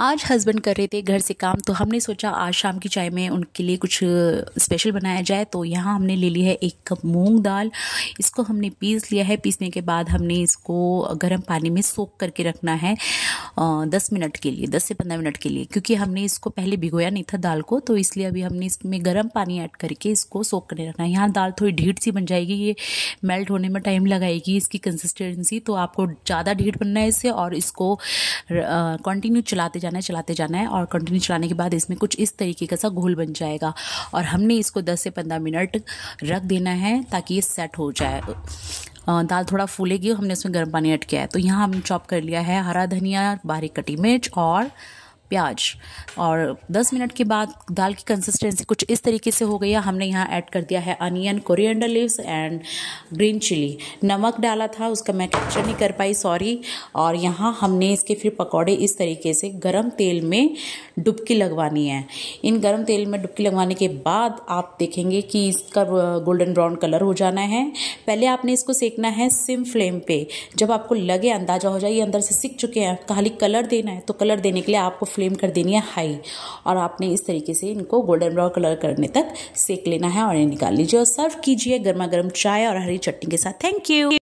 आज हस्बैंड कर रहे थे घर से काम तो हमने सोचा आज शाम की चाय में उनके लिए कुछ स्पेशल uh, बनाया जाए तो यहाँ हमने ले ली है एक कप मूंग दाल इसको हमने पीस लिया है पीसने के बाद हमने इसको गर्म पानी में सोख करके रखना है दस मिनट के लिए दस से पंद्रह मिनट के लिए क्योंकि हमने इसको पहले भिगोया नहीं था दाल को तो इसलिए अभी हमने इसमें गर्म पानी ऐड करके इसको सोख करने रखना है यहाँ दाल थोड़ी ढीट सी बन जाएगी ये मेल्ट होने में टाइम लगाएगी इसकी कंसिस्टेंसी तो आपको ज़्यादा ढीट बनना है इससे और इसको कंटिन्यू चलाते जाना है चलाते जाना है और कंटिन्यू चलाने के बाद इसमें कुछ इस तरीके का सा घोल बन जाएगा और हमने इसको दस से पंद्रह मिनट रख देना है ताकि ये सेट हो जाए दाल थोड़ा फूलेगी हमने उसमें गर्म पानी ऐड किया है तो यहाँ हमने चॉप कर लिया है हरा धनिया बारीक कटी मिर्च और प्याज और 10 मिनट के बाद दाल की कंसिस्टेंसी कुछ इस तरीके से हो गई है हमने यहाँ ऐड कर दिया है onion coriander leaves and green chilli नमक डाला था उसका मैं कैप्चर नहीं कर पाई सॉरी और यहाँ हमने इसके फिर पकौड़े इस तरीके से गर्म तेल में डुबकी लगवानी है इन गर्म तेल में डुबकी लगवाने के बाद आप देखेंगे कि इसका गोल्डन ब्राउन कलर हो जाना है पहले आपने इसको सेकना है सिम फ्लेम पे जब आपको लगे अंदाजा हो जाए ये अंदर से सीख चुके हैं खाली कलर देना है तो कलर देने के लिए आपको फ्लेम कर देनी है हाई और आपने इस तरीके से इनको गोल्डन ब्राउन कलर करने तक सेक लेना है और ये निकाल लीजिए और सर्व कीजिए गर्मा गर्म चाय और हरी चटनी के साथ थैंक यू